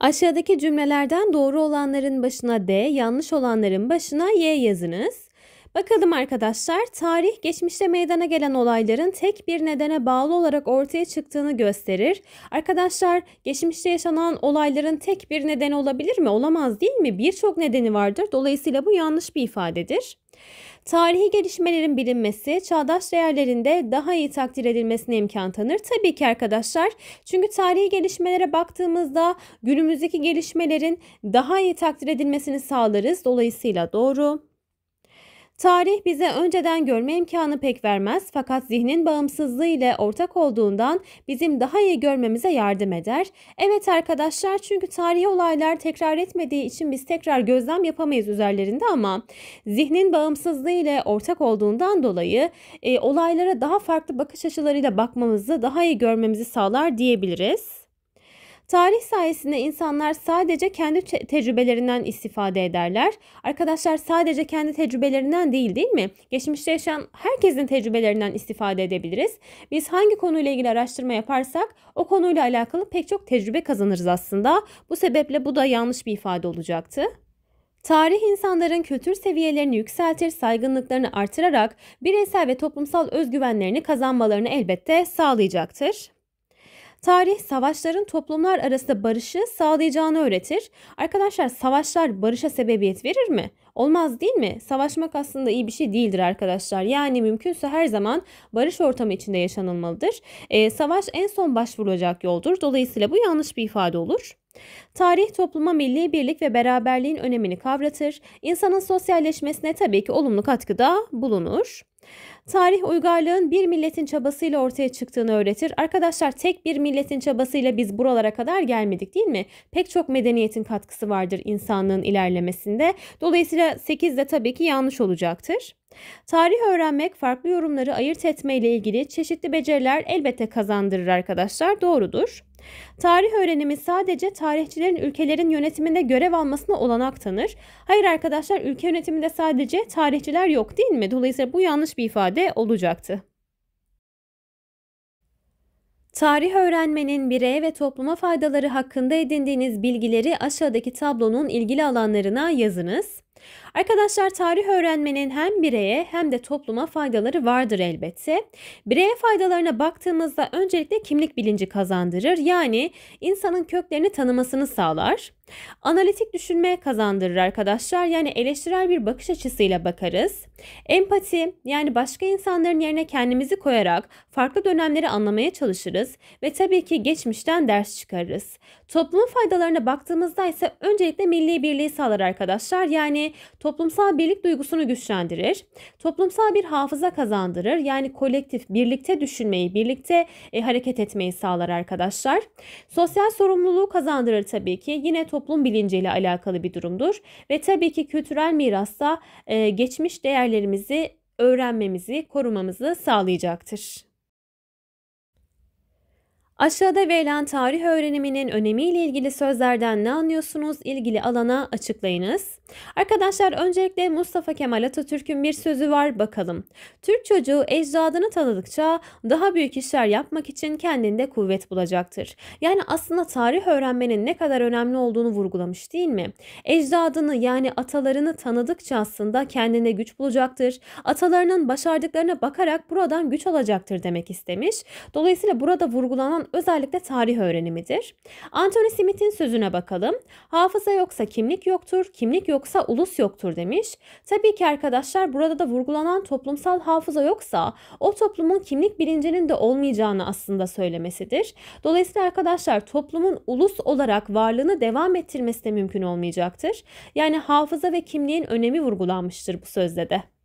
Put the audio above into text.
Aşağıdaki cümlelerden doğru olanların başına D, yanlış olanların başına Y yazınız. Bakalım arkadaşlar, tarih geçmişte meydana gelen olayların tek bir nedene bağlı olarak ortaya çıktığını gösterir. Arkadaşlar, geçmişte yaşanan olayların tek bir nedeni olabilir mi? Olamaz değil mi? Birçok nedeni vardır. Dolayısıyla bu yanlış bir ifadedir. Tarihi gelişmelerin bilinmesi, çağdaş değerlerinde daha iyi takdir edilmesine imkan tanır. Tabii ki arkadaşlar. Çünkü tarihi gelişmelere baktığımızda günümüzdeki gelişmelerin daha iyi takdir edilmesini sağlarız. Dolayısıyla doğru. Tarih bize önceden görme imkanı pek vermez fakat zihnin bağımsızlığı ile ortak olduğundan bizim daha iyi görmemize yardım eder. Evet arkadaşlar çünkü tarihi olaylar tekrar etmediği için biz tekrar gözlem yapamayız üzerlerinde ama zihnin bağımsızlığı ile ortak olduğundan dolayı e, olaylara daha farklı bakış açılarıyla bakmamızı daha iyi görmemizi sağlar diyebiliriz. Tarih sayesinde insanlar sadece kendi tecrübelerinden istifade ederler. Arkadaşlar sadece kendi tecrübelerinden değil değil mi? Geçmişte yaşayan herkesin tecrübelerinden istifade edebiliriz. Biz hangi konuyla ilgili araştırma yaparsak o konuyla alakalı pek çok tecrübe kazanırız aslında. Bu sebeple bu da yanlış bir ifade olacaktı. Tarih insanların kültür seviyelerini yükseltir, saygınlıklarını artırarak bireysel ve toplumsal özgüvenlerini kazanmalarını elbette sağlayacaktır. Tarih savaşların toplumlar arası barışı sağlayacağını öğretir. Arkadaşlar savaşlar barışa sebebiyet verir mi? Olmaz değil mi? Savaşmak aslında iyi bir şey değildir arkadaşlar. Yani mümkünse her zaman barış ortamı içinde yaşanılmalıdır. E, savaş en son başvurulacak yoldur. Dolayısıyla bu yanlış bir ifade olur. Tarih topluma milli birlik ve beraberliğin önemini kavratır. İnsanın sosyalleşmesine tabii ki olumlu katkıda bulunur. Tarih uygarlığın bir milletin çabasıyla ortaya çıktığını öğretir. Arkadaşlar tek bir milletin çabasıyla biz buralara kadar gelmedik değil mi? Pek çok medeniyetin katkısı vardır insanlığın ilerlemesinde. Dolayısıyla 8 de tabii ki yanlış olacaktır. Tarih öğrenmek, farklı yorumları ayırt etme ile ilgili çeşitli beceriler elbette kazandırır arkadaşlar. Doğrudur. Tarih öğrenimi sadece tarihçilerin ülkelerin yönetiminde görev almasına olanak tanır. Hayır arkadaşlar ülke yönetiminde sadece tarihçiler yok değil mi? Dolayısıyla bu yanlış bir ifade olacaktı. Tarih öğrenmenin bireye ve topluma faydaları hakkında edindiğiniz bilgileri aşağıdaki tablonun ilgili alanlarına yazınız. Arkadaşlar tarih öğrenmenin hem bireye hem de topluma faydaları vardır elbette. Bireye faydalarına baktığımızda öncelikle kimlik bilinci kazandırır. Yani insanın köklerini tanımasını sağlar. Analitik düşünme kazandırır arkadaşlar. Yani eleştirel bir bakış açısıyla bakarız. Empati yani başka insanların yerine kendimizi koyarak farklı dönemleri anlamaya çalışırız ve tabii ki geçmişten ders çıkarırız. Toplumun faydalarına baktığımızda ise öncelikle milli birliği sağlar arkadaşlar. Yani toplumsal birlik duygusunu güçlendirir. Toplumsal bir hafıza kazandırır. Yani kolektif, birlikte düşünmeyi, birlikte e, hareket etmeyi sağlar arkadaşlar. Sosyal sorumluluğu kazandırır tabii ki. Yine toplum bilinciyle alakalı bir durumdur. Ve tabii ki kültürel mirasta e, geçmiş değerlerimizi öğrenmemizi, korumamızı sağlayacaktır. Aşağıda verilen tarih öğreniminin önemiyle ilgili sözlerden ne anlıyorsunuz? Ilgili alana açıklayınız. Arkadaşlar öncelikle Mustafa Kemal Atatürk'ün bir sözü var bakalım. Türk çocuğu ecdadını tanıdıkça daha büyük işler yapmak için kendinde kuvvet bulacaktır. Yani aslında tarih öğrenmenin ne kadar önemli olduğunu vurgulamış değil mi? Ecdadını yani atalarını tanıdıkça aslında kendine güç bulacaktır. Atalarının başardıklarına bakarak buradan güç alacaktır demek istemiş. Dolayısıyla burada vurgulanan özellikle tarih öğrenimidir. Anthony Smith'in sözüne bakalım. Hafıza yoksa kimlik yoktur, kimlik yoksa ulus yoktur demiş. Tabii ki arkadaşlar burada da vurgulanan toplumsal hafıza yoksa o toplumun kimlik bilincinin de olmayacağını aslında söylemesidir. Dolayısıyla arkadaşlar toplumun ulus olarak varlığını devam ettirmesi de mümkün olmayacaktır. Yani hafıza ve kimliğin önemi vurgulanmıştır bu sözde de.